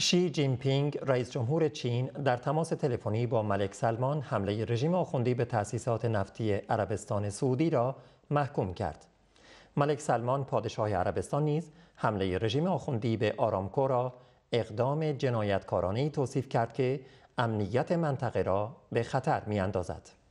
شی جینپینگ رئیس جمهور چین در تماس تلفنی با ملک سلمان حمله رژیم آخوندی به تأسیسات نفتی عربستان سعودی را محکوم کرد. ملک سلمان پادشاه عربستان نیز حمله رژیم آخوندی به آرامکو را اقدام جنایتکارانه توصیف کرد که امنیت منطقه را به خطر می اندازد.